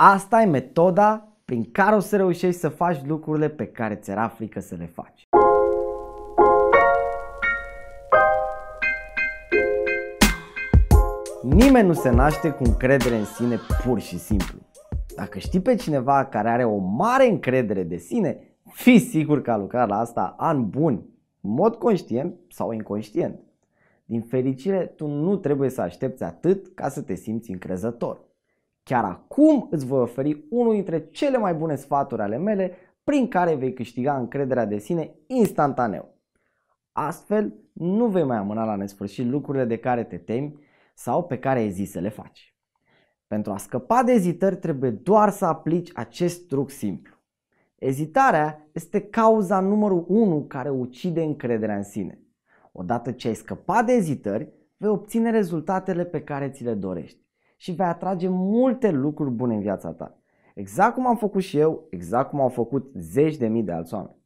Asta e metoda prin care o să reușești să faci lucrurile pe care ți era frică să le faci. Nimeni nu se naște cu încredere în sine pur și simplu. Dacă știi pe cineva care are o mare încredere de sine, fi sigur că a lucrat la asta an bun, în mod conștient sau inconștient. Din fericire, tu nu trebuie să aștepți atât ca să te simți încrezător. Chiar acum îți voi oferi unul dintre cele mai bune sfaturi ale mele prin care vei câștiga încrederea de sine instantaneu. Astfel, nu vei mai amâna la nesfârșit lucrurile de care te temi sau pe care ai zis să le faci. Pentru a scăpa de ezitări trebuie doar să aplici acest truc simplu. Ezitarea este cauza numărul 1 care ucide încrederea în sine. Odată ce ai scăpat de ezitări, vei obține rezultatele pe care ți le dorești și vei atrage multe lucruri bune în viața ta. Exact cum am făcut și eu, exact cum au făcut zeci de mii de alți oameni.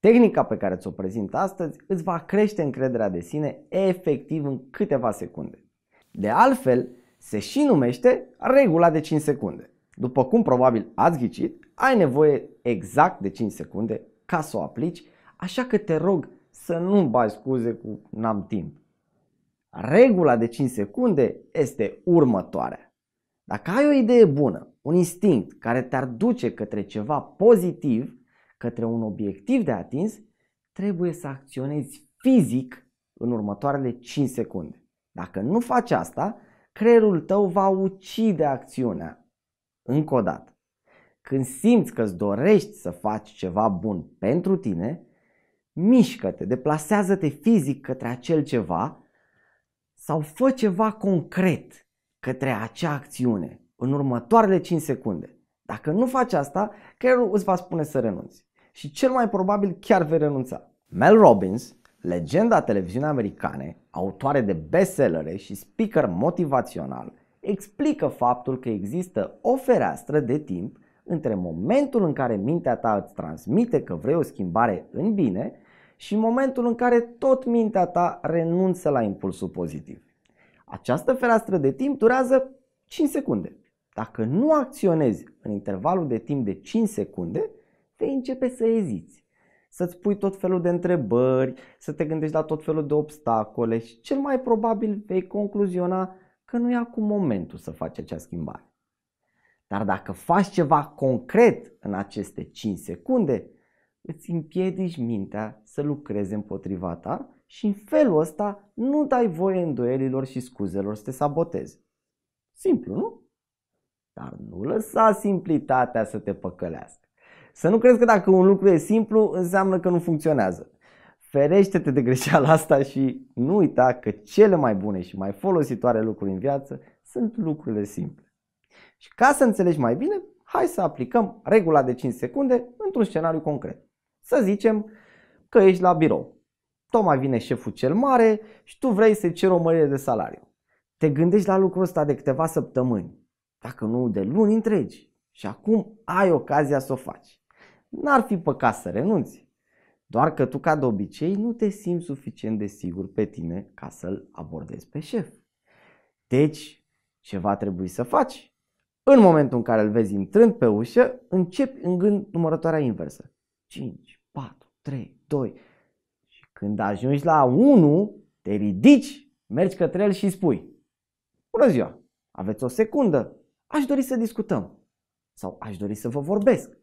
Tehnica pe care ți-o prezint astăzi îți va crește încrederea de sine efectiv în câteva secunde. De altfel, se și numește regula de 5 secunde. După cum probabil ați ghicit, ai nevoie exact de 5 secunde ca să o aplici, așa că te rog să nu bagi scuze cu n-am timp. Regula de 5 secunde este următoarea. Dacă ai o idee bună, un instinct care te-ar duce către ceva pozitiv, către un obiectiv de atins, trebuie să acționezi fizic în următoarele 5 secunde. Dacă nu faci asta, creierul tău va ucide acțiunea. Încă o dată, când simți că îți dorești să faci ceva bun pentru tine, mișcă-te, deplasează-te fizic către acel ceva sau fă ceva concret către acea acțiune în următoarele 5 secunde. Dacă nu faci asta, creierul îți va spune să renunți. Și cel mai probabil chiar vei renunța. Mel Robbins, legenda televiziunii americane, autoare de bestsellere și speaker motivațional, explică faptul că există o fereastră de timp între momentul în care mintea ta îți transmite că vrei o schimbare în bine și în momentul în care tot mintea ta renunță la impulsul pozitiv. Această fereastră de timp durează 5 secunde. Dacă nu acționezi în intervalul de timp de 5 secunde, vei începe să eziți, să-ți pui tot felul de întrebări, să te gândești la tot felul de obstacole și cel mai probabil vei concluziona că nu e acum momentul să faci acea schimbare. Dar dacă faci ceva concret în aceste 5 secunde, îți împiedici mintea să lucreze împotriva ta și în felul ăsta nu dai voie îndoielilor și scuzelor să te saboteze. Simplu, nu? Dar nu lăsa simplitatea să te păcălească. Să nu crezi că dacă un lucru e simplu, înseamnă că nu funcționează. Ferește-te de greșeala asta și nu uita că cele mai bune și mai folositoare lucruri în viață sunt lucrurile simple. Și ca să înțelegi mai bine, hai să aplicăm regula de 5 secunde într-un scenariu concret. Să zicem că ești la birou. Tocmai vine șeful cel mare și tu vrei să-i ceri o mărire de salariu. Te gândești la lucrul ăsta de câteva săptămâni, dacă nu de luni întregi. Și acum ai ocazia să o faci. N-ar fi păcat să renunți. Doar că tu, ca de obicei, nu te simți suficient de sigur pe tine ca să-l abordezi pe șef. Deci, ce va trebui să faci? În momentul în care îl vezi intrând pe ușă, începi în gând numărătoarea inversă. 5, 4, 3, 2. Și când ajungi la 1, te ridici, mergi către el și spui Bună ziua, aveți o secundă, aș dori să discutăm sau aș dori să vă vorbesc.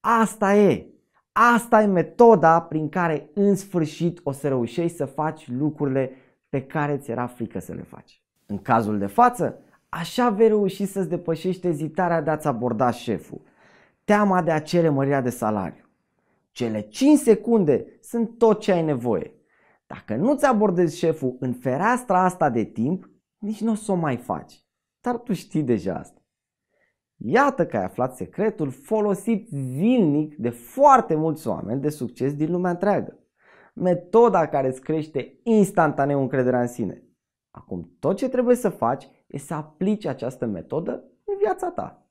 Asta e, asta e metoda prin care în sfârșit o să reușești să faci lucrurile pe care ți era frică să le faci. În cazul de față, așa vei reuși să-ți depășești ezitarea de a-ți aborda șeful, teama de a cere mărirea de salariu, cele 5 secunde sunt tot ce ai nevoie. Dacă nu-ți abordezi șeful în fereastra asta de timp, nici nu o să o mai faci. Dar tu știi deja asta. Iată că ai aflat secretul folosit zilnic de foarte mulți oameni de succes din lumea întreagă. Metoda care îți crește instantaneu încrederea în sine. Acum tot ce trebuie să faci e să aplici această metodă în viața ta.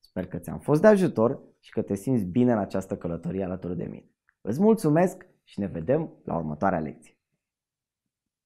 Sper că ți-am fost de ajutor și că te simți bine în această călătorie alături de mine. Îți mulțumesc și ne vedem la următoarea lecție.